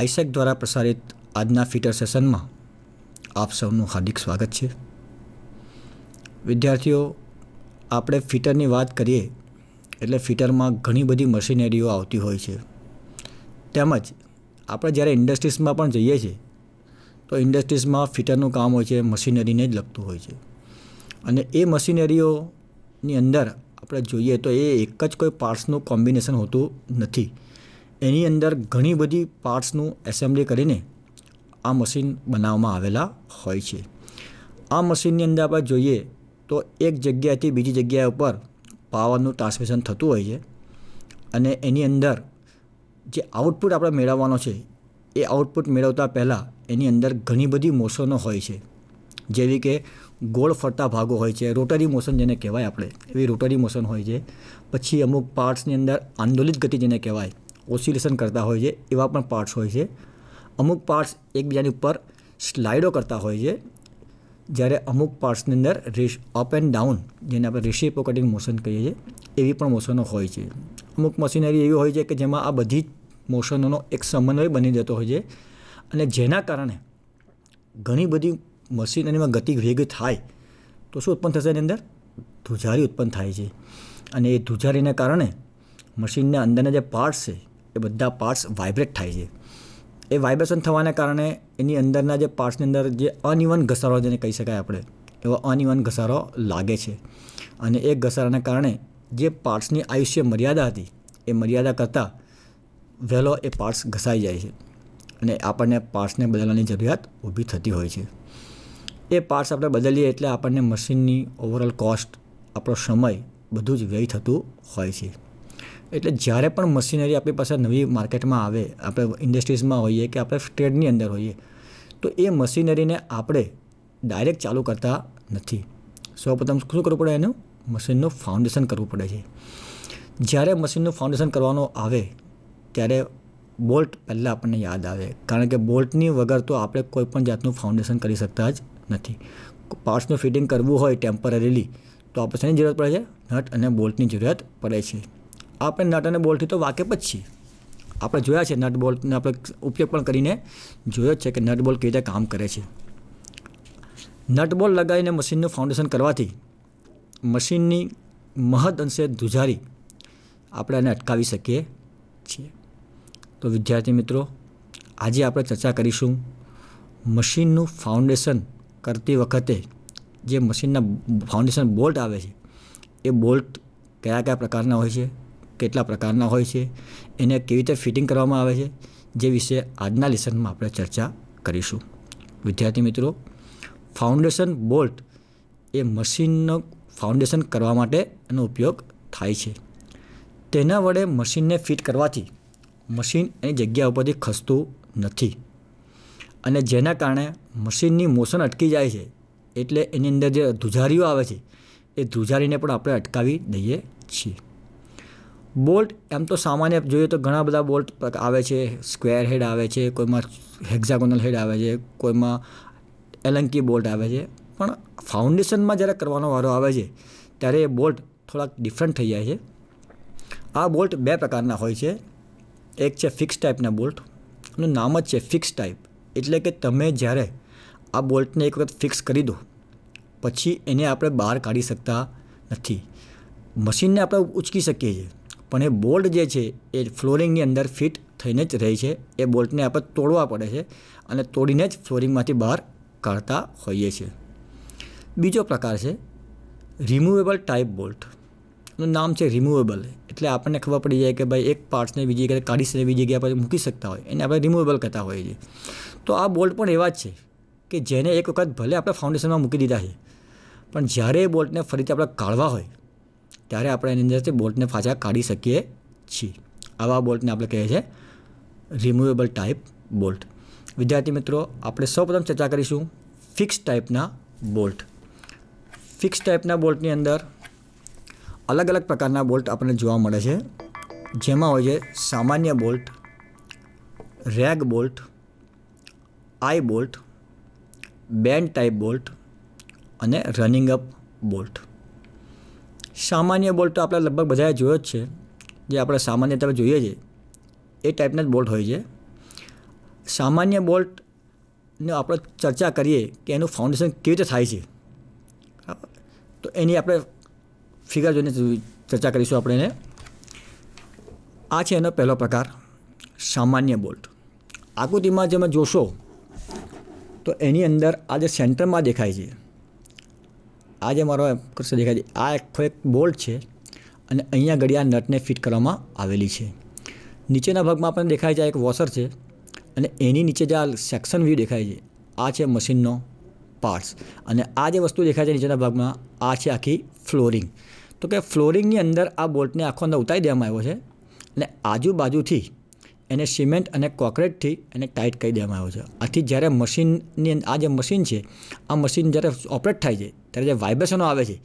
આઈસેક દ્વારા પ્રસારિત આજના ફિટર સેશનમાં આપ સૌનું હાર્દિક સ્વાગત છે વિદ્યાર્થીઓ આપણે ફિટરની વાત કરીએ એટલે ફિટરમાં ઘણી બધી મશીનરીઓ આવતી હોય છે તેમજ આપણે જ્યારે ઇન્ડસ્ટ્રીઝમાં પણ જઈએ છીએ તો ઇન્ડસ્ટ્રીઝમાં ફિટરનું કામ હોય છે મશીનરીને જ લગતું હોય છે અને એ મશીનરીઓની અંદર આપણે જોઈએ તો એ એક જ કોઈ પાર્ટ્સનું કોમ્બિનેશન હોતું નથી એની અંદર ઘણી બધી પાર્ટ્સનું એસેમ્બલી કરીને આ મશીન બનાવવામાં આવેલા હોય છે આ મશીનની અંદર આપણે જોઈએ તો એક જગ્યાએથી બીજી જગ્યા ઉપર પાવરનું ટ્રાન્સમિશન થતું હોય છે અને એની અંદર જે આઉટપુટ આપણે મેળવવાનો છે એ આઉટપુટ મેળવતા પહેલાં એની અંદર ઘણી બધી મોશનો હોય છે જેવી કે ગોળ ફરતા ભાગો હોય છે રોટરી મોશન જેને કહેવાય આપણે એવી રોટરી મોશન હોય છે પછી અમુક પાર્ટ્સની અંદર આંદોલિત ગતિ જેને કહેવાય ઓસિલેશન કરતા હોય છે એવા પણ પાર્ટ્સ હોય છે અમુક પાર્ટ્સ એકબીજાની ઉપર સ્લાઇડો કરતા હોય છે જ્યારે અમુક પાર્ટ્સની અંદર રેશ અપ એન્ડ ડાઉન જેને આપણે રેશિપોકેટિંગ મોશન કહીએ છીએ એવી પણ મોશનો હોય છે અમુક મશીનરી એવી હોય છે કે જેમાં આ બધી જ મોશનોનો એક સમન્વય બની જતો હોય છે અને જેના કારણે ઘણી બધી મશીનરીમાં ગતિ વેગ થાય તો શું ઉત્પન્ન થશે એની અંદર ધુજારી ઉત્પન્ન થાય છે અને એ ધુજારીના કારણે મશીનના અંદરના જે પાર્ટ્સ છે એ બધા પાર્ટ્સ વાઇબ્રેટ થાય છે એ વાઇબ્રેશન થવાને કારણે એની અંદરના જે પાર્ટ્સની અંદર જે અનઇવન ઘસારો જેને કહી શકાય આપણે એવો અનઇવન ઘસારો લાગે છે અને એ ઘસારાને કારણે જે પાર્ટ્સની આયુષ્ય મર્યાદા હતી એ મર્યાદા કરતાં વહેલો એ પાર્ટ્સ ઘસાઈ જાય છે અને આપણને પાર્ટ્સને બદલવાની જરૂરિયાત ઊભી થતી હોય છે એ પાર્ટ્સ આપણે બદલીએ એટલે આપણને મશીનની ઓવરઓલ કોસ્ટ આપણો સમય બધું જ વ્યય થતું હોય છે એટલે જ્યારે પણ મશીનરી આપણી પાસે નવી માર્કેટમાં આવે આપણે ઇન્ડસ્ટ્રીઝમાં હોઈએ કે આપણે ટ્રેડની અંદર હોઈએ તો એ મશીનરીને આપણે ડાયરેક્ટ ચાલુ કરતા નથી સૌપ્રથમ શું કરવું પડે એનું મશીનનું ફાઉન્ડેશન કરવું પડે છે જ્યારે મશીનનું ફાઉન્ડેશન કરવાનું આવે ત્યારે બોલ્ટ પહેલાં આપણને યાદ આવે કારણ કે બોલ્ટની વગર તો આપણે કોઈપણ જાતનું ફાઉન્ડેશન કરી શકતા જ નથી પાર્ટ્સનું ફિટિંગ કરવું હોય ટેમ્પરરીલી તો આપણે શેની જરૂરત પડે છે નટ અને બોલ્ટની જરૂરિયાત પડે છે આપણે નટ અને બોલ્ટથી તો વાકેફ જ છીએ આપણે જોયા છે નટ બોલ્ટને આપણે ઉપયોગ પણ કરીને જોયો જ છે કે નટ બોલ્ટ કેવી રીતે કામ કરે છે નટ બોલ્ટ લગાવીને મશીનનું ફાઉન્ડેશન કરવાથી મશીનની મહદ અંશે ધ્રુજારી આપણે એને અટકાવી શકીએ છીએ તો વિદ્યાર્થી મિત્રો આજે આપણે ચર્ચા કરીશું મશીનનું ફાઉન્ડેશન કરતી વખતે જે મશીનના ફાઉન્ડેશન બોલ્ટ આવે છે એ બોલ્ટ કયા કયા પ્રકારના હોય છે કેટલા પ્રકારના હોય છે એને કેવી રીતે ફિટિંગ કરવામાં આવે છે જે વિશે આજના લેસનમાં આપણે ચર્ચા કરીશું વિદ્યાર્થી મિત્રો ફાઉન્ડેશન બોલ્ટ એ મશીનનો ફાઉન્ડેશન કરવા માટે એનો ઉપયોગ થાય છે તેના વડે મશીનને ફિટ કરવાથી મશીન એની જગ્યા ઉપરથી ખસતું નથી અને જેના કારણે મશીનની મોશન અટકી જાય છે એટલે એની અંદર જે ધ્રુજારીઓ આવે છે એ ધ્રુજારીને પણ આપણે અટકાવી દઈએ છીએ બોલ્ટ એમ તો સામાન્ય જોઈએ તો ઘણા બધા બોલ્ટ આવે છે સ્ક્વેર હેડ આવે છે કોઈમાં હેક્ઝાગોનલ હેડ આવે છે કોઈમાં એલંકી બોલ્ટ આવે છે પણ ફાઉન્ડેશનમાં જ્યારે કરવાનો વારો આવે છે ત્યારે એ બોલ્ટ થોડાક ડિફરન્ટ થઈ જાય છે આ બોલ્ટ બે પ્રકારના હોય છે એક છે ફિક્સ ટાઈપના બોલ્ટ એનું નામ જ છે ફિક્સ ટાઈપ એટલે કે તમે જ્યારે આ બોલ્ટને એક વખત ફિક્સ કરી દો પછી એને આપણે બહાર કાઢી શકતા નથી મશીનને આપણે ઉચકી શકીએ છીએ પણ એ બોલ્ટ જે છે એ ફ્લોરિંગની અંદર ફિટ થઈને જ રહે છે એ બોલ્ટને આપણે તોડવા પડે છે અને તોડીને જ ફ્લોરિંગમાંથી બહાર કાઢતા હોઈએ છીએ બીજો પ્રકાર છે રિમુવેબલ ટાઈપ બોલ્ટ એનું નામ છે રિમુવેબલ એટલે આપણને ખબર પડી જાય કે ભાઈ એક પાર્ટ્સને બીજી જગ્યાએ કાઢીને બીજી જગ્યા પર મૂકી શકતા હોય એને આપણે રિમૂવેબલ કરતા હોઈએ છીએ તો આ બોલ્ટ પણ એવા જ છે કે જેને એક વખત ભલે આપણે ફાઉન્ડેશનમાં મૂકી દીધા છે પણ જ્યારે એ બોલ્ટને ફરીથી આપણે કાઢવા હોય ત્યારે આપણે એની અંદરથી બોલ્ટને પાછા કાઢી શકીએ છીએ આવા બોલ્ટને આપણે કહીએ છીએ રિમૂવેબલ ટાઈપ બોલ્ટ વિદ્યાર્થી મિત્રો આપણે સૌપ્રથમ ચર્ચા કરીશું ફિક્સ ટાઈપના બોલ્ટ ફિક્સ ટાઈપના બોલ્ટની અંદર અલગ અલગ પ્રકારના બોલ્ટ આપણને જોવા મળે છે જેમાં હોય છે સામાન્ય bolt rag bolt eye bolt bend type bolt અને રનિંગ અપ બોલ્ટ સામાન્ય બોલ્ટ તો આપણે લગભગ બધાએ જોયો જ છે જે આપણે સામાન્ય તરફ જોઈએ છીએ એ ટાઈપના જ બોલ્ટ હોય છે સામાન્ય બોલ્ટને આપણે ચર્ચા કરીએ કે એનું ફાઉન્ડેશન કેવી રીતે થાય છે તો એની આપણે ફિગર જોઈને ચર્ચા કરીશું આપણે એને આ છે એનો પહેલો પ્રકાર સામાન્ય બોલ્ટ આકૃતિમાં તમે જોશો તો એની અંદર આ જે સેન્ટરમાં દેખાય છે આ જે મારો કરશે દેખાય છે આ આખો એક બોલ્ટ છે અને અહીંયા ઘડિયાળ નટને ફિટ કરવામાં આવેલી છે નીચેના ભાગમાં આપણને દેખાય છે આ એક વોશર છે અને એની નીચે જે આ સેક્શન વ્યૂ દેખાય છે આ છે મશીનનો પાર્ટ્સ અને આ જે વસ્તુ દેખાય છે નીચેના ભાગમાં આ છે આખી ફ્લોરિંગ તો કે ફ્લોરિંગની અંદર આ બોલ્ટને આખો અંદર ઉતારી દેવામાં આવ્યો છે અને આજુબાજુથી એને સિમેન્ટ અને કોક્રેટથી એને ટાઇટ કરી દેવામાં આવ્યો છે આથી જ્યારે મશીનની આ જે મશીન છે આ મશીન જ્યારે ઓપરેટ થાય છે ત્યારે જે વાઇબ્રેશનો આવે છે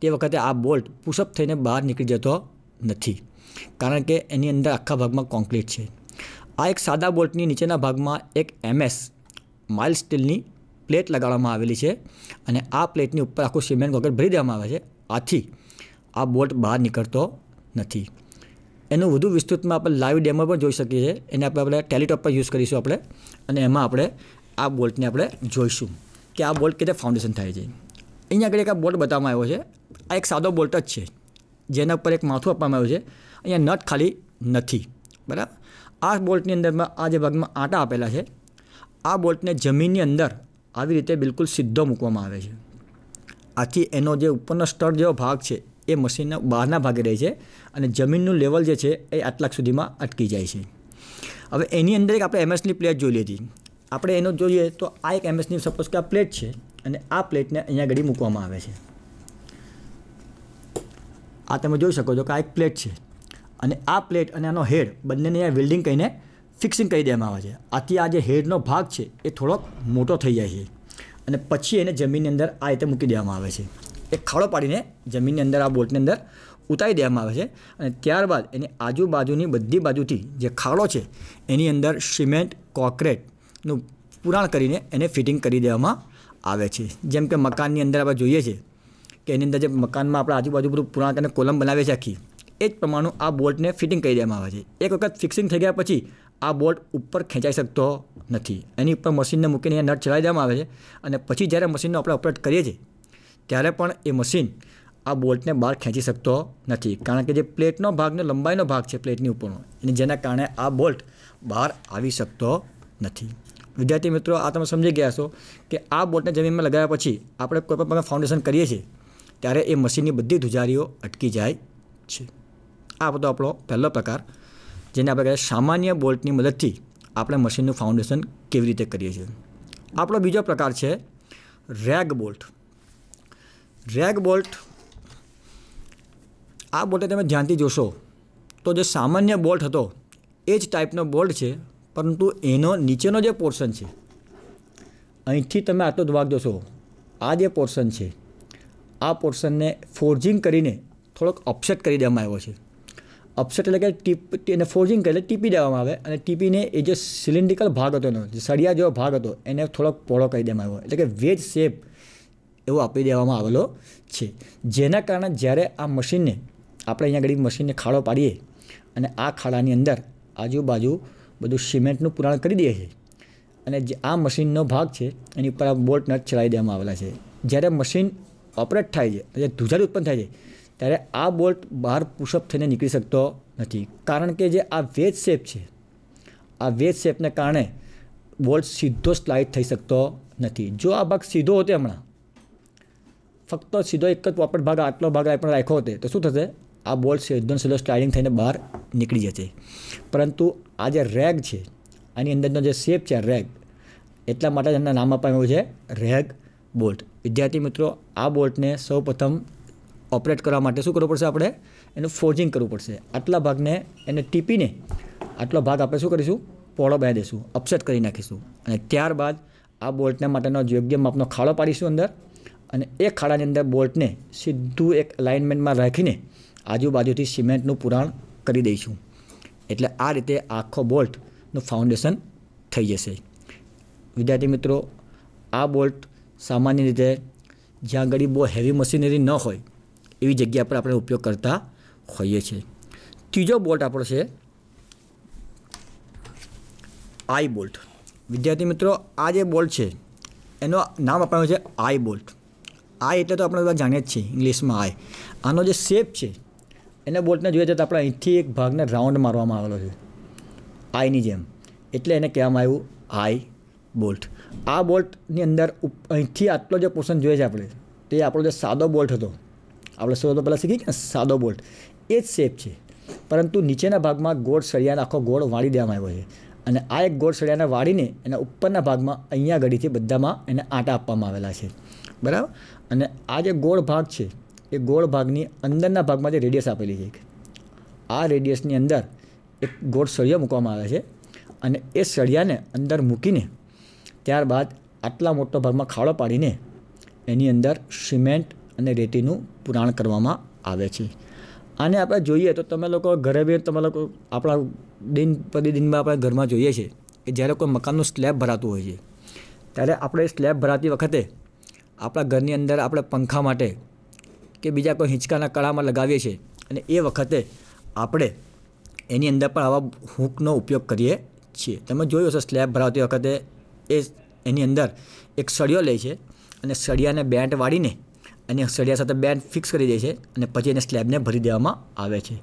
તે વખતે આ બોલ્ટ પુશઅપ થઈને બહાર નીકળી જતો નથી કારણ કે એની અંદર આખા ભાગમાં કોન્ક્રીટ છે આ એક સાદા બોલ્ટની નીચેના ભાગમાં એક એમએસ માઇલ સ્ટીલની પ્લેટ લગાડવામાં આવેલી છે અને આ પ્લેટની ઉપર આખું સિમેન્ટ કોંક્રીટ ભરી દેવામાં આવે છે આથી આ બોલ્ટ બહાર નીકળતો નથી એનું વધુ વિસ્તૃતમાં આપણે લાઈવ ડેમો પણ જોઈ શકીએ છીએ એને આપણે આપણે ટેલિટોપ પર યુઝ કરીશું આપણે અને એમાં આપણે આ બોલ્ટને આપણે જોઈશું કે આ બોલ્ટ રીતે ફાઉન્ડેશન થાય છે અહીંયા આગળ એક આ બોલ્ટ બતાવવામાં આવ્યો છે આ એક સાદો બોલ્ટ જ છે જેના ઉપર એક માથું આપવામાં આવ્યું છે અહીંયા નટ ખાલી નથી બરાબર આ બોલ્ટની અંદરમાં આ જે ભાગમાં આટા આપેલા છે આ બોલ્ટને જમીનની અંદર આવી રીતે બિલકુલ સીધો મૂકવામાં આવે છે આથી એનો જે ઉપરનો સ્ટર જેવો ભાગ છે એ મશીનના બહારના ભાગે રહે છે અને જમીનનું લેવલ જે છે એ આટલાક સુધીમાં અટકી જાય છે હવે એની અંદર એક આપણે એમએસની પ્લેટ જોઈ લીધી આપણે એનો જોઈએ તો આ એક એમએસની સપોઝ કે આ પ્લેટ છે અને આ પ્લેટને અહીંયા આગળ મૂકવામાં આવે છે આ તમે જોઈ શકો છો કે આ એક પ્લેટ છે અને આ પ્લેટ અને આનો હેડ બંનેને અહીંયા વેલ્ડિંગ કહીને ફિક્સિંગ કરી દેવામાં આવે છે આથી આ જે હેડનો ભાગ છે એ થોડોક મોટો થઈ જાય છે અને પછી એને જમીનની અંદર આ રીતે મૂકી દેવામાં આવે છે એક ખાડો પાડીને જમીનની અંદર આ બોટની અંદર ઉતારી દેવામાં આવે છે અને ત્યારબાદ એની આજુબાજુની બધી બાજુથી જે ખાડો છે એની અંદર સિમેન્ટ કોક્રેટનું પુરાણ કરીને એને ફિટિંગ કરી દેવામાં આવે છે જેમ કે મકાનની અંદર આપણે જોઈએ છીએ કે એની અંદર જે મકાનમાં આપણે આજુબાજુ બધું પુરાણ કરીને કોલમ બનાવીએ છીએ આખી એ જ પ્રમાણનું આ બોલ્ટને ફિટિંગ કરી દેવામાં આવે છે એક વખત ફિક્સિંગ થઈ ગયા પછી આ બોલ્ટ ઉપર ખેંચાઈ શકતો નથી એની ઉપર મશીનને મૂકીને નટ ચલાવી દેવામાં આવે છે અને પછી જ્યારે મશીનનો આપણે ઓપરેટ કરીએ છીએ ત્યારે પણ એ મશીન આ બોલ્ટને બહાર ખેંચી શકતો નથી કારણ કે જે પ્લેટનો ભાગનો લંબાઈનો ભાગ છે પ્લેટની ઉપરનો અને જેના કારણે આ બોલ્ટ બહાર આવી શકતો નથી વિદ્યાર્થી મિત્રો આ તમે સમજી ગયા છો કે આ બોલ્ટને જમીનમાં લગાવ્યા પછી આપણે કોઈપણ પ્રકારનું ફાઉન્ડેશન કરીએ છીએ ત્યારે એ મશીનની બધી ધુજારીઓ અટકી જાય છે આ બધો આપણો પહેલો પ્રકાર જેને આપણે કહીએ સામાન્ય બોલ્ટની મદદથી આપણે મશીનનું ફાઉન્ડેશન કેવી રીતે કરીએ છીએ આપણો બીજો પ્રકાર છે રેગ બોલ્ટ ડ્રેગ બોલ્ટ આ બોલ્ટને તમે ધ્યાનથી જોશો તો જે સામાન્ય બોલ્ટ હતો એ જ ટાઈપનો બોલ્ટ છે પરંતુ એનો નીચેનો જે પોર્શન છે અહીંથી તમે આટલો જ ભાગ જોશો આ જે પોર્શન છે આ પોર્શનને ફોર્જિંગ કરીને થોડોક અપસેટ કરી દેવામાં આવ્યો છે અપસેટ એટલે કે ટીપ એને ફોર્જિંગ કરીને ટીપી દેવામાં આવે અને ટીપીને એ જે સિલિન્ડ્રિકલ ભાગ હતો એનો જે સળિયા જેવો ભાગ હતો એને થોડોક પહોળો કરી દેવામાં આવ્યો એટલે કે વેજ શેપ એવો આપી દેવામાં આવેલો છે જેના કારણે જ્યારે આ મશીનને આપણે અહીંયા આગળ મશીનને ખાડો પાડીએ અને આ ખાડાની અંદર આજુબાજુ બધું સિમેન્ટનું પુરાણ કરી દઈએ છીએ અને જે આ મશીનનો ભાગ છે એની ઉપર આ બોલ્ટ નટ ચલાવી દેવામાં આવેલા છે જ્યારે મશીન ઓપરેટ થાય છે એટલે ધુજારી ઉત્પન્ન થાય છે ત્યારે આ બોલ્ટ બહાર પુશઅપ થઈને નીકળી શકતો નથી કારણ કે જે આ વેજ શેપ છે આ વેજ શેપને કારણે બોલ્ટ સીધો સ્લાઇડ થઈ શકતો નથી જો આ ભાગ સીધો હોતો હમણાં ફક્ત સીધો એક જ પોપટ ભાગ આટલો ભાગ આપણે રાખ્યો હતો તો શું થશે આ બોલ સીધો સીધો સ્લાઇડિંગ થઈને બહાર નીકળી જશે પરંતુ આ જે રેગ છે આની અંદરનો જે શેપ છે રેગ એટલા માટે જ એમના નામ આપવામાં આવ્યું છે રેગ બોલ્ટ વિદ્યાર્થી મિત્રો આ બોલ્ટને સૌપ્રથમ ઓપરેટ કરવા માટે શું કરવું પડશે આપણે એનું ફોર્જિંગ કરવું પડશે આટલા ભાગને એને ટીપીને આટલો ભાગ આપણે શું કરીશું પોળો બે દઈશું અપસેટ કરી નાખીશું અને ત્યારબાદ આ બોલ્ટને માટેનો યોગ્ય માપનો ખાડો પાડીશું અંદર અને એ ખાડાની અંદર બોલ્ટને સીધું એક અલાઇનમેન્ટમાં રાખીને આજુબાજુથી સિમેન્ટનું પુરાણ કરી દઈશું એટલે આ રીતે આખો બોલ્ટનું ફાઉન્ડેશન થઈ જશે વિદ્યાર્થી મિત્રો આ બોલ્ટ સામાન્ય રીતે જ્યાં આગળ બહુ હેવી મશીનરી ન હોય એવી જગ્યા પર આપણે ઉપયોગ કરતા હોઈએ છીએ ત્રીજો બોલ્ટ આપણો છે આઈ બોલ્ટ વિદ્યાર્થી મિત્રો આ જે બોલ્ટ છે એનો નામ આપવાનું છે આઈ બોલ્ટ આ એટલે તો આપણે બધા જાણીએ જ છીએ ઇંગ્લિશમાં આય આનો જે શેપ છે એને બોલ્ટને જોઈએ તો આપણે અહીંથી એક ભાગને રાઉન્ડ મારવામાં આવેલો છે આઈની જેમ એટલે એને કહેવામાં આવ્યું આઈ બોલ્ટ આ બોલ્ટની અંદર અહીંથી આટલો જે પોર્શન જોઈએ છે આપણે તે આપણો જે સાદો બોલ્ટ હતો આપણે સૌ પહેલાં શીખી કે સાદો બોલ્ટ એ જ શેપ છે પરંતુ નીચેના ભાગમાં ગોળ સળિયાને આખો ગોળ વાળી દેવામાં આવ્યો છે અને આ એક ગોળ સળિયાને વાળીને એના ઉપરના ભાગમાં અહીંયા ઘડીથી બધામાં એને આટા આપવામાં આવેલા છે બરાબર અને આ જે ગોળ ભાગ છે એ ગોળ ભાગની અંદરના ભાગમાં જે રેડિયસ આપેલી છે આ રેડિયસની અંદર એક ગોળ સળિયો મૂકવામાં આવે છે અને એ સળિયાને અંદર મૂકીને ત્યારબાદ આટલા મોટો ભાગમાં ખાડો પાડીને એની અંદર સિમેન્ટ અને રેતીનું પુરાણ કરવામાં આવે છે આને આપણે જોઈએ તો તમે લોકો ઘરે બી તમે લોકો આપણા દિન પ્રતિદિનમાં આપણે ઘરમાં જોઈએ છીએ કે જ્યારે કોઈ મકાનનું સ્લેબ ભરાતું હોય છે ત્યારે આપણે સ્લેબ ભરાતી વખતે આપણા ઘરની અંદર આપણે પંખા માટે કે બીજા કોઈ હિંચકાના કળામાં લગાવીએ છીએ અને એ વખતે આપણે એની અંદર પણ આવા હૂકનો ઉપયોગ કરીએ છીએ તમે જોયું હશે સ્લેબ ભરાવતી વખતે એ એની અંદર એક સળિયો લે છે અને સળિયાને બેન્ટ વાળીને અને સળિયા સાથે બેન્ડ ફિક્સ કરી દે છે અને પછી એને સ્લેબને ભરી દેવામાં આવે છે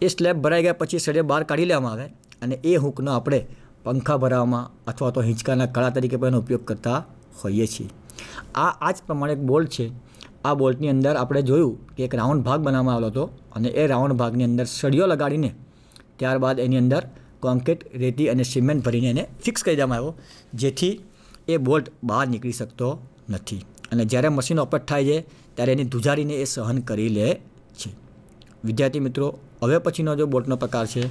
એ સ્લેબ ભરાઈ ગયા પછી સળિયા બહાર કાઢી લેવામાં આવે અને એ હૂકનો આપણે પંખા ભરાવામાં અથવા તો હિંચકાના કળા તરીકે પણ એનો ઉપયોગ કરતા હોઈએ છીએ આ આ જ પ્રમાણે એક બોલ્ટ છે આ બોલ્ટની અંદર આપણે જોયું કે એક રાઉન્ડ ભાગ બનાવવામાં આવ્યો હતો અને એ રાઉન્ડ ભાગની અંદર સળીઓ લગાડીને ત્યારબાદ એની અંદર કોન્ક્રીટ રેતી અને સિમેન્ટ ભરીને એને ફિક્સ કરી દેવામાં આવ્યો જેથી એ બોલ્ટ બહાર નીકળી શકતો નથી અને જ્યારે મશીન ઓપરેટ થાય છે ત્યારે એની ધુજારીને એ સહન કરી લે છે વિદ્યાર્થી મિત્રો હવે પછીનો જો બોલ્ટનો પ્રકાર છે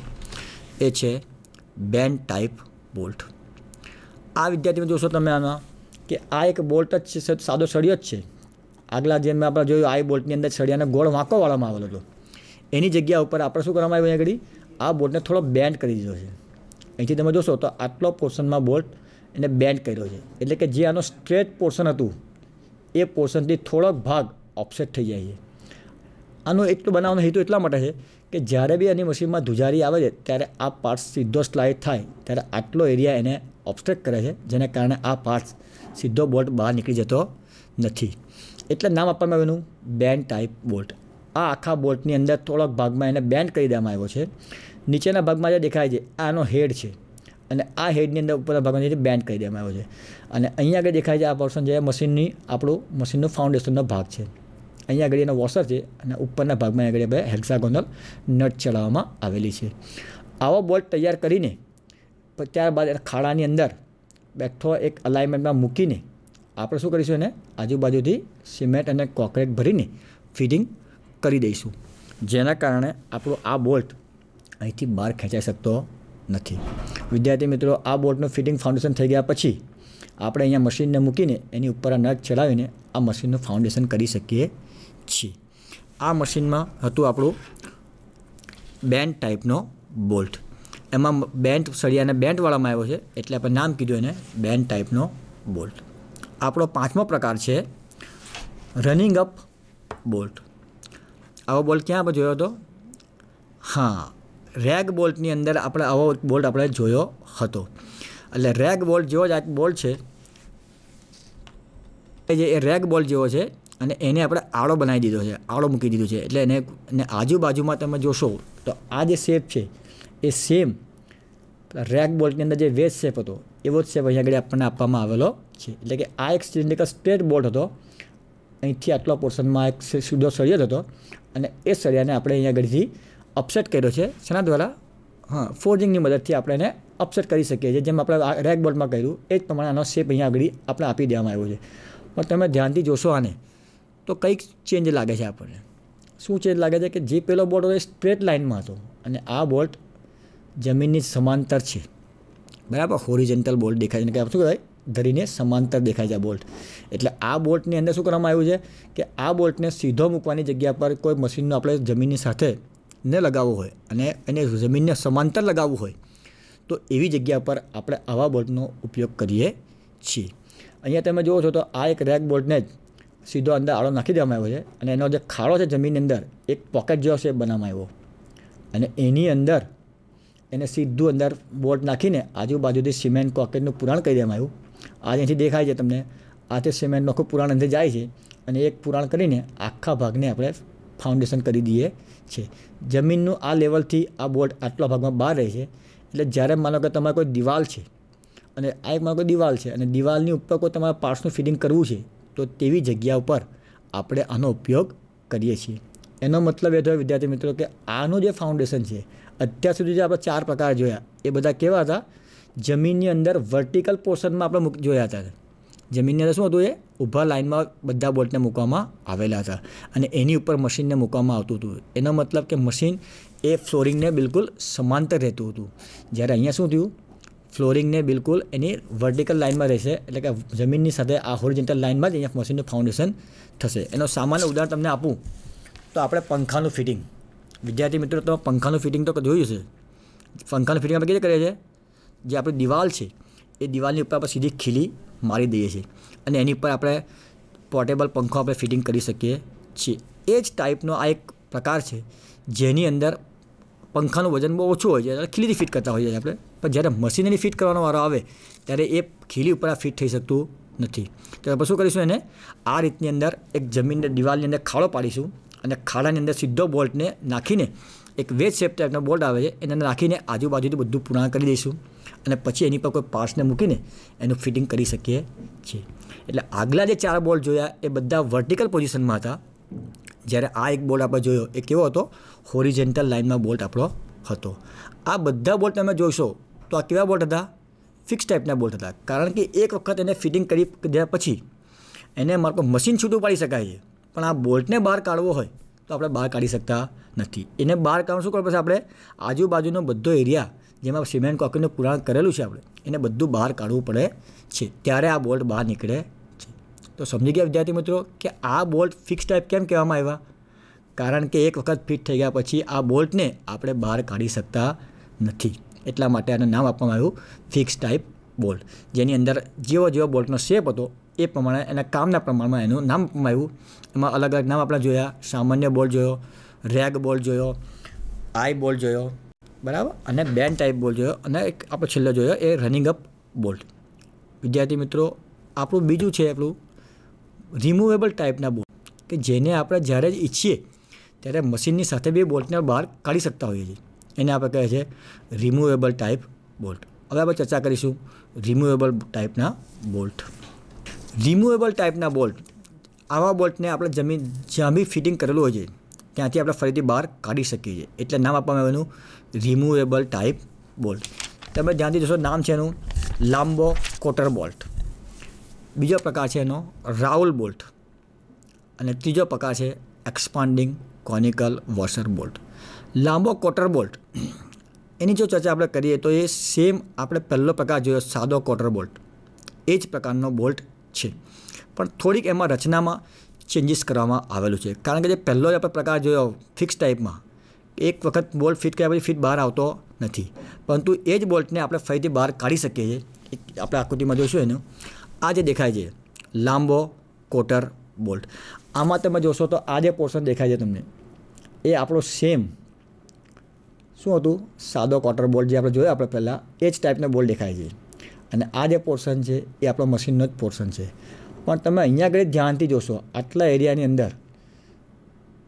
એ છે બેન્ડ ટાઈપ બોલ્ટ આ વિદ્યાર્થીમાં જોશો તમે આમાં કે આ એક બોલ્ટ જ છે સાદો સળિયો જ છે આગલા જેમ આપણે જોયું આ બોલ્ટની અંદર સળિયાને ગોળ વાંકો વાળવામાં આવેલો હતો એની જગ્યા ઉપર આપણે શું કરવામાં આવ્યું આગળ આ બોલ્ટને થોડો બેન્ડ કરી દીધો છે અહીંથી તમે જોશો તો આટલો પોર્શનમાં બોલ્ટ એને બેન્ડ કર્યો છે એટલે કે જે આનો સ્ટ્રેટ પોર્શન હતું એ પોર્શનથી થોડોક ભાગ ઓફસેટ થઈ જાય છે આનો એટલું બનાવવાનો હેતુ એટલા માટે છે કે જ્યારે બી એની મશીનમાં ધુજારી આવે છે ત્યારે આ પાર્ટ સીધો સ્લાઇડ થાય ત્યારે આટલો એરિયા એને ઓબસ્ટ્રેક કરે છે જેના કારણે આ પાર્ટ્સ સીધો બોલ્ટ બહાર નીકળી જતો નથી એટલે નામ આપવામાં આવ્યું બેન્ડ ટાઈપ બોલ્ટ આ આખા બોલ્ટની અંદર થોડાક ભાગમાં એને બેન્ડ કરી દેવામાં આવ્યો છે નીચેના ભાગમાં જે દેખાય છે આનો હેડ છે અને આ હેડની અંદર ઉપરના ભાગમાં જે બેન્ડ કરી દેવામાં આવ્યો છે અને અહીંયા આગળ દેખાય છે આ પોર્શન જે મશીનની આપણું મશીનનો ફાઉન્ડેશનનો ભાગ છે અહીંયા આગળ એનો વોશર છે અને ઉપરના ભાગમાં આગળ આપણે હેક્સાગોનલ નટ ચડાવવામાં આવેલી છે આવો બોલ્ટ તૈયાર કરીને ત્યારબાદ ખાડાની અંદર બેઠો એક અલાઇનમેન્ટમાં મૂકીને આપણે શું કરીશું એને આજુબાજુથી સિમેન્ટ અને કોંક્રેટ ભરીને ફિટિંગ કરી દઈશું જેના કારણે આપણો આ બોલ્ટ અહીંથી બહાર ખેંચાઈ શકતો નથી વિદ્યાર્થી મિત્રો આ બોલ્ટનું ફિટિંગ ફાઉન્ડેશન થઈ ગયા પછી આપણે અહીંયા મશીનને મૂકીને એની ઉપર આ નટ ચડાવીને આ મશીનનું ફાઉન્ડેશન કરી શકીએ છીએ આ મશીનમાં હતું આપણું બેન્ડ ટાઈપનો બોલ્ટ એમાં બેન્ટ સળિયાને બેન્ટવાળામાં આવ્યો છે એટલે આપણે નામ કીધું એને બેન્ટ ટાઈપનો બોલ્ટ આપણો પાંચમો પ્રકાર છે રનિંગ અપ બોલ્ટ આવો બોલ્ટ ક્યાં આપણે જોયો હતો હા રેગ બોલ્ટની અંદર આપણે આવો બોલ્ટ આપણે જોયો હતો એટલે રેગ બોલ્ટ જેવો જ આ બોલ્ટ છે જે એ રેગ બોલ્ટ જેવો છે અને એને આપણે આડો બનાવી દીધો છે આડો મૂકી દીધો છે એટલે એને આજુબાજુમાં તમે જોશો તો આ જે શેપ છે એ સેમ રેગ બોલ્ટની અંદર જે વેજ શેપ હતો એવો જ શેપ અહીંયા આગળ આપણને આપવામાં આવેલો છે એટલે કે આ એક સિલિન્ડ્રિકલ સ્ટ્રેટ બોલ્ટ હતો અહીંથી આટલા પોર્શનમાં એક સીધો સળિયો હતો અને એ સળિયાને આપણે અહીંયા આગળથી અપસેટ કર્યો છે શેના દ્વારા હા ફોર્જિંગની મદદથી આપણે એને અપસેટ કરી શકીએ છીએ જેમ આપણે રેગ બોલ્ટમાં કર્યું એ જ પ્રમાણે આનો શેપ અહીંયા આગળ આપણે આપી દેવામાં આવ્યો છે પણ તમે ધ્યાનથી જોશો આને તો કંઈક ચેન્જ લાગે છે આપણને શું ચેન્જ લાગે છે કે જે પેલો બોલ્ટ હતો એ સ્ટ્રેટ લાઇનમાં હતો અને આ બોલ્ટ જમીની સમાંતર છે બરાબર હોરિઝોન્ટલ બોલ્ટ દેખાય છે ને કે આપ શું કહેવાય ધરીને સમાંતર દેખાય છે બોલ્ટ એટલે આ બોલ્ટ ની અંદર શું કામ આવ્યું છે કે આ બોલ્ટ ને સીધો મૂકવાની જગ્યા પર કોઈ મશીન નું આપણે જમીની સાથે ને લગાવવું હોય અને એને જમીન ને સમાંતર લગાવવું હોય તો એવી જગ્યા પર આપણે આવા બોલ્ટ નો ઉપયોગ કરીએ છીએ અહીંયા તમે જોઓ છો તો આ એક રેક બોલ્ટ ને સીધો અંદર આડો નાખી દેવામાં આવ્યો છે અને એનો જે ખાડો છે જમીન ની અંદર એક પોકેટ જેવો છે બનાવવામાં આવ્યો અને એની અંદર એને સીધું અંદર બોટ નાખીને આજુબાજુથી સિમેન્ટ કોકેટનું પુરાણ કરી દેવામાં આવ્યું આ અહીંથી દેખાય છે તમને આ તે સિમેન્ટનું આખું પુરાણ અંદર જાય છે અને એક પુરાણ કરીને આખા ભાગને આપણે ફાઉન્ડેશન કરી દઈએ છીએ જમીનનું આ લેવલથી આ બોટ આટલા ભાગમાં બહાર રહે છે એટલે જ્યારે માનો કે તમારે કોઈ દિવાલ છે અને આ એક મારો કોઈ દિવાલ છે અને દિવાલની ઉપર કોઈ તમારે પાર્ટ્સનું ફિટિંગ કરવું છે તો તેવી જગ્યા ઉપર આપણે આનો ઉપયોગ કરીએ છીએ એનો મતલબ એ થયો વિદ્યાર્થી મિત્રો કે આનું જે ફાઉન્ડેશન છે અત્યાર સુધી જે આપણે ચાર પ્રકાર જોયા એ બધા કેવા હતા જમીનની અંદર વર્ટિકલ પોર્શનમાં આપણે જોયા હતા જમીનની અંદર શું હતું એ ઊભા લાઇનમાં બધા બોલ્ટને મૂકવામાં આવેલા હતા અને એની ઉપર મશીનને મૂકવામાં આવતું હતું એનો મતલબ કે મશીન એ ફ્લોરિંગને બિલકુલ સમાંતર રહેતું હતું જ્યારે અહીંયા શું થયું ફ્લોરિંગને બિલકુલ એની વર્ટિકલ લાઇનમાં રહેશે એટલે કે જમીનની સાથે આ હોરિજેન્ટલ લાઇનમાં જ અહીંયા મશીનનું ફાઉન્ડેશન થશે એનો સામાન્ય ઉદાહરણ તમને આપું તો આપણે પંખાનું ફિટિંગ વિદ્યાર્થી મિત્રો તમે પંખાનું ફિટિંગ તો જોયું છે પંખાનું ફિટિંગ આપણે કેવી કરીએ છીએ જે આપણી દિવાલ છે એ દિવાલની ઉપર આપણે સીધી ખીલી મારી દઈએ છીએ અને એની ઉપર આપણે પોર્ટેબલ પંખો આપણે ફિટિંગ કરી શકીએ છીએ એ જ ટાઈપનો આ એક પ્રકાર છે જેની અંદર પંખાનું વજન બહુ ઓછું હોય છે ખીલીથી ફિટ કરતા હોઈએ છીએ આપણે પણ જ્યારે મશીનરી ફિટ કરવાનો વારો આવે ત્યારે એ ખીલી ઉપર આ ફિટ થઈ શકતું નથી તો આપણે શું કરીશું એને આ રીતની અંદર એક જમીનને દિવાલની અંદર ખાડો પાડીશું અને ખાડાની અંદર સીધો બોલ્ટને નાખીને એક વેજ શેપ ટાઈપનો બોલ્ટ આવે છે એને નાખીને આજુબાજુથી બધું પૂર્ણ કરી દઈશું અને પછી એની પર કોઈ પાર્ટ્સને મૂકીને એનું ફિટિંગ કરી શકીએ છીએ એટલે આગલા જે ચાર બોલ્ટ જોયા એ બધા વર્ટિકલ પોઝિશનમાં હતા જ્યારે આ એક બોલ્ટ આપણે જોયો એ કેવો હતો હોરિજેન્ટલ લાઇનમાં બોલ્ટ આપણો હતો આ બધા બોલ્ટ તમે જોશો તો આ કેવા બોલ્ટ હતા ફિક્સ ટાઈપના બોલ્ટ હતા કારણ કે એક વખત એને ફિટિંગ કરી દીધા પછી એને મારે મશીન છૂટું પાડી શકાય છે પણ આ બોલ્ટને બહાર કાઢવો હોય તો આપણે બહાર કાઢી શકતા નથી એને બહાર કાઢવાનું શું કરવું પછી આપણે આજુબાજુનો બધો એરિયા જેમાં સિમેન્ટ કોકીનું પુરાણ કરેલું છે આપણે એને બધું બહાર કાઢવું પડે છે ત્યારે આ બોલ્ટ બહાર નીકળે છે તો સમજી ગયા વિદ્યાર્થી મિત્રો કે આ બોલ્ટ ફિક્સ ટાઈપ કેમ કહેવામાં આવ્યા કારણ કે એક વખત ફિટ થઈ ગયા પછી આ બોલ્ટને આપણે બહાર કાઢી શકતા નથી એટલા માટે આનું નામ આપવામાં આવ્યું ફિક્સ ટાઈપ બોલ્ટ જેની અંદર જેવો જેવો બોલ્ટનો શેપ હતો એ પ્રમાણે એના કામના પ્રમાણમાં એનું નામ આપવામાં આવ્યું એમાં અલગ અલગ નામ આપણે જોયા સામાન્ય બોલ જોયો રેગ બોલ જોયો આઈ બોલ જોયો બરાબર અને બેન ટાઈપ બોલ જોયો અને એક આપણે છેલ્લો જોયો એ રનિંગ અપ બોલ્ટ વિદ્યાર્થી મિત્રો આપણું બીજું છે આપણું રિમુવેબલ ટાઈપના બોલ્ટ કે જેને આપણે જ્યારે જ ઈચ્છીએ ત્યારે મશીનની સાથે બે બોલ્ટને બહાર કાઢી શકતા હોઈએ છીએ એને આપણે કહે છે રિમૂવેબલ ટાઈપ બોલ્ટ હવે આપણે ચર્ચા કરીશું રિમુવેબલ ટાઈપના બોલ્ટ રિમુવેબલ ટાઈપના બોલ્ટ આવા બોલ્ટને આપણે જમીન જ્યાં બી ફિટિંગ કરેલું હોય છે ત્યાંથી આપણે ફરીથી બહાર કાઢી શકીએ છીએ એટલે નામ આપવામાં આવેલું રિમૂવેબલ ટાઈપ બોલ્ટ તમે ધ્યાનથી જોશો નામ છે એનું લાંબો કોટર બોલ્ટ બીજો પ્રકાર છે એનો રાઉલ બોલ્ટ અને ત્રીજો પ્રકાર છે એક્સપાન્ડિંગ કોનિકલ વોશર બોલ્ટ લાંબો કોટર બોલ્ટ એની જો ચર્ચા આપણે કરીએ તો એ સેમ આપણે પહેલો પ્રકાર જોયો સાદો કોટર બોલ્ટ એ જ પ્રકારનો બોલ્ટ છે પણ થોડીક એમાં રચનામાં ચેન્જીસ કરવામાં આવેલું છે કારણ કે જે પહેલો જ આપણે પ્રકાર જોયો ફિક્સ ટાઈપમાં એક વખત બોલ્ટ ફિટ કર્યા પછી ફિટ બહાર આવતો નથી પરંતુ એ જ બોલ્ટને આપણે ફરીથી બહાર કાઢી શકીએ છીએ આપણે આકૃતિમાં જોઈશું એનું આ જે દેખાય છે લાંબો કોટર બોલ્ટ આમાં તમે જોશો તો આ જે પોર્શન દેખાય છે તમને એ આપણો સેમ શું હતું સાદો કોટર બોલ્ટ જે આપણે જોયો આપણે પહેલાં એ જ ટાઈપનો બોલ્ટ દેખાય છે અને આ જે પોર્શન છે એ આપણો મશીનનો જ પોર્શન છે પણ તમે અહીંયા આગળ ધ્યાનથી જોશો આટલા એરિયાની અંદર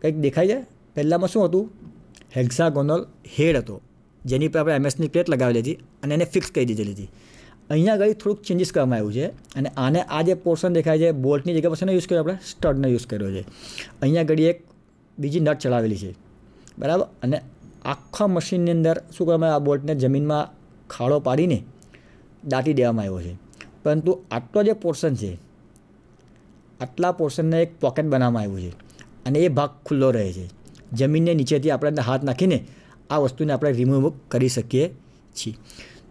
કંઈક દેખાય છે પહેલાંમાં શું હતું હેક્સાગોનલ હેડ હતો જેની પર આપણે એમએસની પ્લેટ લગાવેલી હતી અને એને ફિક્સ કરી દીધેલી હતી અહીંયા આગળ થોડુંક ચેન્જીસ કરવામાં આવ્યું છે અને આને આ જે પોર્શન દેખાય છે બોલ્ટની જગ્યા પર યુઝ કર્યો આપણે સ્ટડનો યુઝ કર્યો છે અહીંયા આગળ એક બીજી નટ ચડાવેલી છે બરાબર અને આખા મશીનની અંદર શું કરવામાં આ બોલ્ટને જમીનમાં ખાડો પાડીને દાટી દેવામાં આવ્યો છે પરંતુ આટલો જે પોર્શન છે આટલા પોર્શનને એક પોકેટ બનાવવામાં આવ્યું છે અને એ ભાગ ખુલ્લો રહે છે જમીનને નીચેથી આપણે હાથ નાખીને આ વસ્તુને આપણે રિમૂવ કરી શકીએ છીએ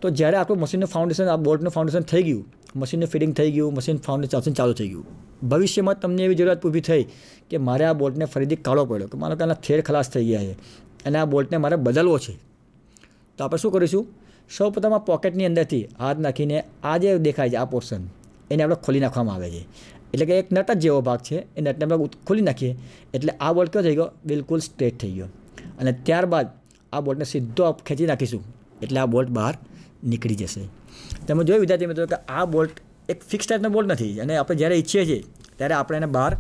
તો જ્યારે આપણું મશીનનું ફાઉન્ડેશન આ બોલ્ટનું ફાઉન્ડેશન થઈ ગયું મશીનનું ફિટિંગ થઈ ગયું મશીન ફાઉન્ડેશન ચાલુ થઈ ગયું ભવિષ્યમાં તમને એવી જરૂરિયાત ઊભી થઈ કે મારે આ બોલ્ટને ફરીથી કાઢો પડ્યો કે માનો કે આના થેર ખલાસ થઈ ગયા છે અને આ બોલ્ટને મારે બદલવો છે તો આપણે શું કરીશું સૌ પ્રથમ આ પોકેટની અંદરથી હાથ નાખીને આ જે દેખાય છે આ પોર્શન એને આપણે ખોલી નાખવામાં આવે છે એટલે કે એક નટ જેવો ભાગ છે એ નટને આપણે ખોલી નાખીએ એટલે આ બોલ્ટ કયો થઈ ગયો બિલકુલ સ્ટ્રેટ થઈ ગયો અને ત્યારબાદ આ બોલ્ટને સીધો ખેંચી નાખીશું એટલે આ બોલ્ટ બહાર નીકળી જશે તમે જોયું વિદ્યાર્થી મિત્રો કે આ બોલ્ટ એક ફિક્સ ટાઈપનો બોલ્ટ નથી અને આપણે જ્યારે ઈચ્છીએ છીએ ત્યારે આપણે એને બહાર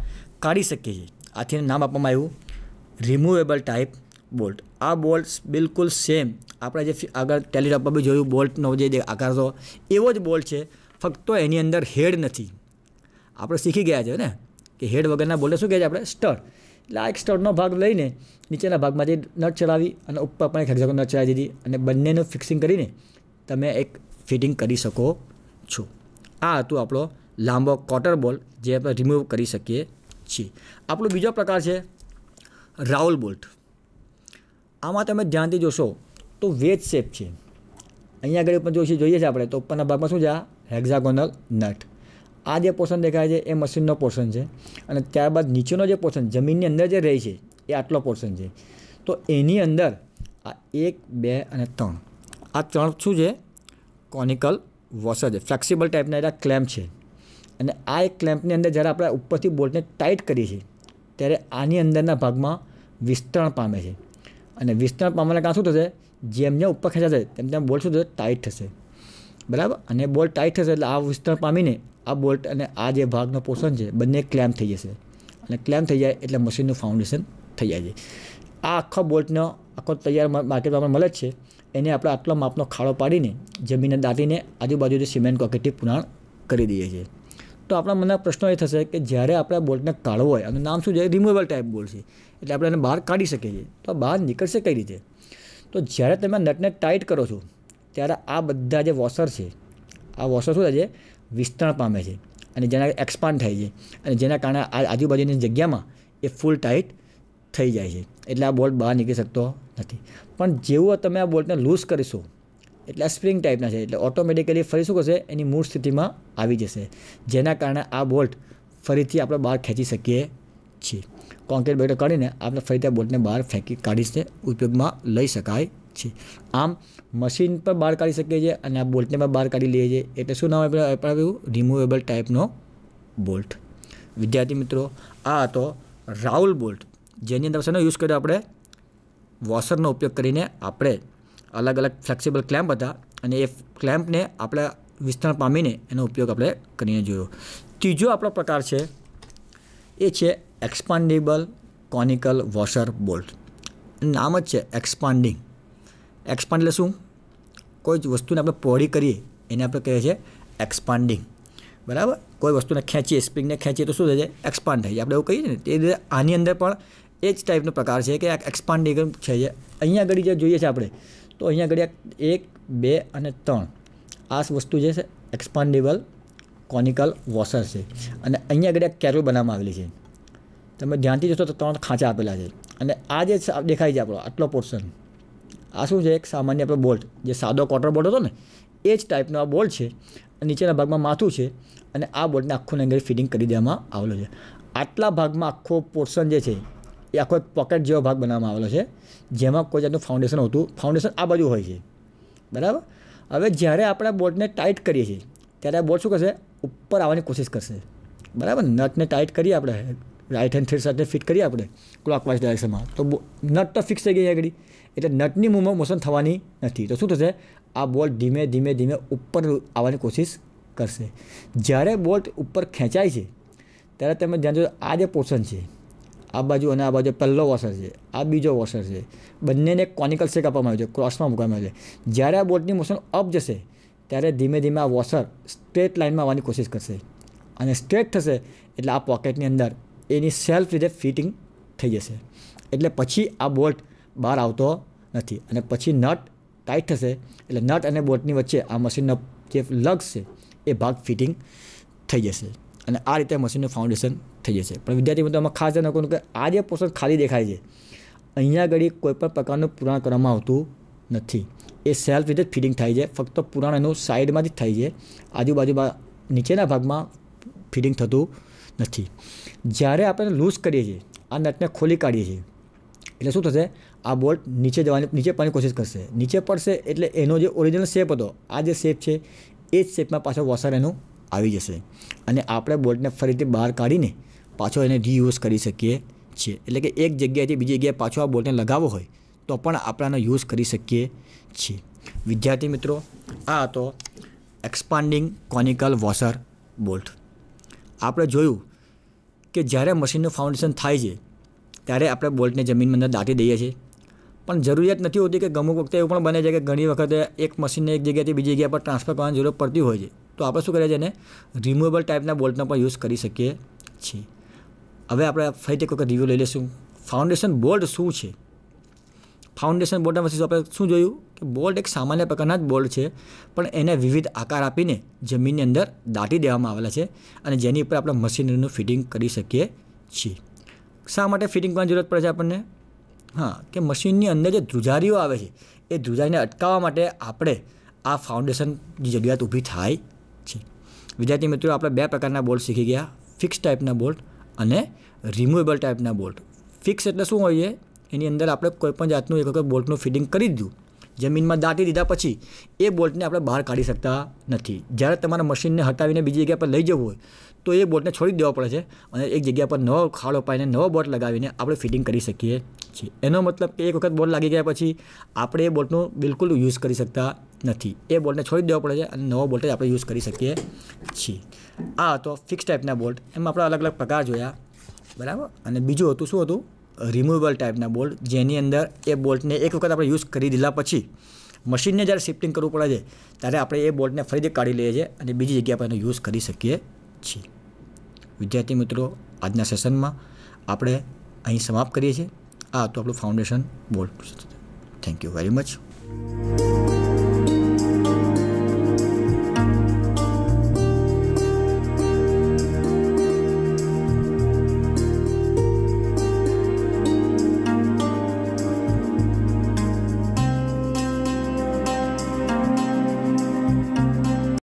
કાઢી શકીએ છીએ આથી નામ આપવામાં આવ્યું રિમુવેબલ ટાઈપ બોલ્ટ આ બોલ્ટ બિલકુલ સેમ આપણે જે આગળ ટેલિટોપમાં બી જોયું બોલ્ટનો જે આકાર હતો એવો જ બોલ્ટ છે ફક્ત એની અંદર હેડ નથી આપણે શીખી ગયા છે ને કે હેડ વગરના બોલે શું કહે છે આપણે સ્ટર એટલે આ એક સ્ટરનો ભાગ લઈને નીચેના ભાગમાં જે નટ ચડાવી અને ઉપર પણ એક હેક્ઝાગોન નટ ચડાવી દીધી અને બંનેનું ફિક્સિંગ કરીને તમે એક ફિટિંગ કરી શકો છો આ હતું આપણો લાંબો કોટર બોલ જે આપણે રિમૂવ કરી શકીએ છીએ આપણો બીજો પ્રકાર છે રાઉલ બોલ્ટ આમાં તમે ધ્યાનથી જોશો તો વેજ શેપ છે અહીંયા આગળ પણ જોઈશું જોઈએ છે આપણે તો ઉપરના ભાગમાં શું છે આ હેક્ઝાગોનલ નટ આ જે પોર્શન દેખાય છે એ મશીનનો પોર્શન છે અને ત્યારબાદ નીચેનો જે પોર્શન જમીનની અંદર જે રહે છે એ આટલો પોર્શન છે તો એની અંદર આ એક બે અને ત્રણ આ ત્રણ શું છે કોનિકલ વોશર છે ફ્લેક્સિબલ ટાઈપના એટલે ક્લેમ્પ છે અને આ એક ક્લેમ્પની અંદર જ્યારે આપણે ઉપરથી બોલ્ટને ટાઈટ કરીએ છીએ ત્યારે આની અંદરના ભાગમાં વિસ્તરણ પામે છે અને વિસ્તરણ પામવાના કારણે શું થશે જેમ જેમ ઉપર ખેંચાશે તેમ તેમ બોલ્ટ શું થશે ટાઈટ થશે બરાબર અને બોલ ટાઈટ થશે એટલે આ વિસ્તરણ પામીને આ બોલ્ટ અને આ જે ભાગનો પોષણ છે બંને ક્લેમ્પ થઈ જશે અને ક્લેમ્પ થઈ જાય એટલે મશીનનું ફાઉન્ડેશન થઈ જાય છે આ આખો બોલ્ટનો આખો તૈયાર માર્કેટમાં મળે જ છે એને આપણે આટલો માપનો ખાડો પાડીને જમીનને દાટીને આજુબાજુ જે સિમેન્ટ કોકેટી પુરાણ કરી દઈએ છીએ તો આપણા મનના પ્રશ્નો એ થશે કે જ્યારે આપણે બોલ્ટને કાઢવો હોય અને નામ શું છે રિમુવેબલ ટાઈપ બોલ્ટ છે એટલે આપણે એને બહાર કાઢી શકીએ છીએ તો બહાર નીકળશે કઈ રીતે તો જ્યારે તમે નટને ટાઈટ કરો છો ત્યારે આ બધા જે વોશર છે આ વોશર શું થાય છે વિસ્તરણ પામે છે અને જેના એક્સપાન્ડ થાય છે અને જેના કારણે આ આજુબાજુની જગ્યામાં એ ફૂલ ટાઈટ થઈ જાય છે એટલે આ બોલ્ટ બહાર નીકળી શકતો નથી પણ જેવો તમે આ બોલ્ટને લૂઝ કરીશો એટલે આ સ્પ્રિંગ ટાઈપના છે એટલે ઓટોમેટિકલી ફરી શું કરશે એની મૂળ સ્થિતિમાં આવી જશે જેના કારણે આ બોલ્ટ ફરીથી આપણે બહાર ખેંચી શકીએ છીએ કોન્ક્રીટ બેટો કાઢીને આપણે ફરીથી આ બોલ્ટને બહાર ફેંકી કાઢીને ઉપયોગમાં લઈ શકાય છે આમ મશીન પર બહાર કાઢી શકીએ છીએ અને આ બોલ્ટને પણ બહાર કાઢી લઈએ છીએ એટલે શું નામ આપણે આવ્યું રિમૂવેબલ ટાઈપનો બોલ્ટ વિદ્યાર્થી મિત્રો આ હતો રાઉલ બોલ્ટ જેની અંદર શેનો યુઝ કર્યો આપણે વોશરનો ઉપયોગ કરીને આપણે અલગ અલગ ફ્લેક્સિબલ ક્લેમ્પ હતા અને એ ક્લેમ્પને આપણે વિસ્તરણ પામીને એનો ઉપયોગ આપણે કરીને જોયો ત્રીજો આપણો પ્રકાર છે એ છે એક્સપાન્ડેબલ કોનિકલ વોશર બોલ્ટ નામ જ છે એક્સપાન્ડિંગ એક્સપાન્ડ એટલે શું કોઈ જ વસ્તુને આપણે પહોળી કરીએ એને આપણે કહે છે એક્સપાન્ડિંગ બરાબર કોઈ વસ્તુને ખેંચીએ સ્પ્રિંગને ખેંચીએ તો શું થાય છે એક્સપાન્ડ થાય છે આપણે એવું કહીએ ને તે રીતે આની અંદર પણ એ જ ટાઈપનો પ્રકાર છે કે એક્સપાન્ડિંગ છે જે અહીંયા આગળ જે જોઈએ છે આપણે તો અહીંયા આગળ એક બે અને ત્રણ આ વસ્તુ જે છે એક્સપાન્ડેબલ કોનિકલ વોશર છે અને અહીંયા આગળ કેરોલ બનાવવામાં આવેલી છે તમે ધ્યાનથી જોશો તો ત્રણ ખાંચા આપેલા છે અને આ જે દેખાય છે આપણો આટલો પોર્શન આ શું છે એક સામાન્ય આપણો બોલ્ટ જે સાદો કોટર બોલ્ટ હતો ને એ જ ટાઈપનો આ બોલ્ટ છે નીચેના ભાગમાં માથું છે અને આ બોલ્ટને આખું અંદર ફિટિંગ કરી દેવામાં આવેલો છે આટલા ભાગમાં આખો પોર્શન જે છે એ આખો એક પોકેટ જેવો ભાગ બનાવવામાં આવેલો છે જેમાં કોઈ જાતનું ફાઉન્ડેશન હતું ફાઉન્ડેશન આ બાજુ હોય છે બરાબર હવે જ્યારે આપણે બોટને ટાઈટ કરીએ છીએ ત્યારે આ બોટ શું કરશે ઉપર આવવાની કોશિશ કરશે બરાબર નટને ટાઈટ કરીએ આપણે અલટન ટિસા દે ફિટ કરી આપણે ક્લોકવાઇઝ ડાયરેક્શનમાં તો નટ ફિક્સ થઈ ગઈ હે ગડી એટલે નટ ની મોશન થવાની નથી તો શું થશે આ બોલ્ટ ધીમે ધીમે ધીમે ઉપર આવવાની કોશિશ કરશે જ્યારે બોલ્ટ ઉપર ખેંચાય છે ત્યારે તમે જ્યાં જો આ જે પોશન છે આ बाजू અને આ बाजू પેલ્લો વોશર છે આ બીજો વોશર છે બંનેને કોનિકલ શેક અપમાય છે ક્રોસમાં મુકામે છે જ્યારે આ બોલ્ટ ની મોશન અપ જશે ત્યારે ધીમે ધીમે આ વોશર સ્ટ્રેટ લાઈન માં આવવાની કોશિશ કરશે અને સ્ટ્રેટ થશે એટલે આ પોકેટ ની અંદર એની સેલ્ફ રીતે ફિટિંગ થઈ જશે એટલે પછી આ બોલ્ટ બહાર આવતો નથી અને પછી નટ ટાઈટ થશે એટલે નટ અને બોલ્ટની વચ્ચે આ મશીનનો જે લગ્સ છે એ ભાગ ફિટિંગ થઈ જશે અને આ રીતે મશીનનું ફાઉન્ડેશન થઈ જશે પણ વિદ્યાર્થી મિત્રો આમાં ખાસ ધ્યાન રાખવાનું કે આ જે પોર્શન ખાલી દેખાય છે અહીંયા આગળ કોઈપણ પ્રકારનું પુરાણ કરવામાં આવતું નથી એ સેલ્ફ રીતે જ ફિટિંગ થાય છે ફક્ત પુરાણ એનું સાઈડમાંથી જ થાય છે આજુબાજુમાં નીચેના ભાગમાં ફિટિંગ થતું નથી જ્યારે આપણે લૂઝ કરીએ છીએ આ નટને ખોલી કાઢીએ છીએ એટલે શું થશે આ બોલ્ટ નીચે જવાની નીચે પડવાની કોશિશ કરશે નીચે પડશે એટલે એનો જે ઓરિજિનલ શેપ હતો આ જે શેપ છે એ જ શેપમાં પાછો વોશર એનું આવી જશે અને આપણે બોલ્ટને ફરીથી બહાર કાઢીને પાછો એને રીયુઝ કરી શકીએ છીએ એટલે કે એક જગ્યાએથી બીજી જગ્યાએ પાછો આ બોલ્ટને લગાવવો હોય તો પણ આપણે આનો યુઝ કરી શકીએ છીએ વિદ્યાર્થી મિત્રો આ હતો એક્સપાન્ડિંગ કોનિકલ વોશર બોલ્ટ આપણે જોયું કે જ્યારે મશીનનું ફાઉન્ડેશન થાય છે ત્યારે આપણે બોલ્ટને જમીનમાં અંદર દાટી દઈએ છીએ પણ જરૂરિયાત નથી હોતી કે અમુક વખતે એવું પણ બને છે કે ઘણી વખતે એક મશીનને એક જગ્યાએથી બીજી જગ્યા પર ટ્રાન્સફર કરવાની જરૂર પડતી હોય છે તો આપણે શું કરીએ છીએ એને રિમુવેબલ ટાઈપના બોલ્ટનો પણ યુઝ કરી શકીએ છીએ હવે આપણે ફરીથી એક વખત રિવ્યૂ લઈ લઈશું ફાઉન્ડેશન બોલ્ટ શું છે ફાઉન્ડેશન બોર્ડના વસ્તુ આપણે શું જોયું કે બોર્ડ એક સામાન્ય પ્રકારના જ બોર્ડ છે પણ એને વિવિધ આકાર આપીને જમીનની અંદર દાટી દેવામાં આવેલા છે અને જેની ઉપર આપણે મશીનરીનું ફિટિંગ કરી શકીએ છીએ શા માટે ફિટિંગ કરવાની જરૂરત પડે છે આપણને હા કે મશીનની અંદર જે ધ્રુજારીઓ આવે છે એ ધ્રુજારીને અટકાવવા માટે આપણે આ ફાઉન્ડેશનની જે જરૂરિયાત ઊભી થાય છે વિદ્યાર્થી મિત્રો આપણે બે પ્રકારના બોલ્ટ શીખી ગયા ફિક્સ ટાઈપના બોલ્ટ અને રિમુવેબલ ટાઈપના બોલ્ટ ફિક્સ એટલે શું હોઈએ એની અંદર આપણે કોઈપણ જાતનું એક વખત બોલ્ટનું ફિટિંગ કરી દીધું જમીનમાં દાટી દીધા પછી એ બોલ્ટને આપણે બહાર કાઢી શકતા નથી જ્યારે તમારા મશીનને હટાવીને બીજી જગ્યા પર લઈ જવું હોય તો એ બોલ્ટને છોડી દેવા પડે છે અને એક જગ્યા પર નવો ખાડો પાઈને નવો બોટ લગાવીને આપણે ફિટિંગ કરી શકીએ છીએ એનો મતલબ કે એક વખત બોટ લાગી ગયા પછી આપણે એ બોટનું બિલકુલ યુઝ કરી શકતા નથી એ બોલ્ટને છોડી દેવા પડે છે અને નવો બોલ્ટ આપણે યુઝ કરી શકીએ છીએ આ હતો ફિક્સ ટાઈપના બોલ્ટ એમાં આપણે અલગ અલગ પ્રકાર જોયા બરાબર અને બીજું હતું શું હતું રિમૂવેબલ ટાઈપના બોલ્ટ જેની અંદર એ બોલ્ટને એક વખત આપણે યુઝ કરી દીધા પછી મશીનને જ્યારે શિફ્ટિંગ કરવું પડે છે ત્યારે આપણે એ બોલ્ટને ફરીથી કાઢી લઈએ છીએ અને બીજી જગ્યા પર એનો યુઝ કરી શકીએ છીએ વિદ્યાર્થી મિત્રો આજના સેશનમાં આપણે અહીં સમાપ્ત કરીએ છીએ આ હતું આપણું foundation bolt thank you very much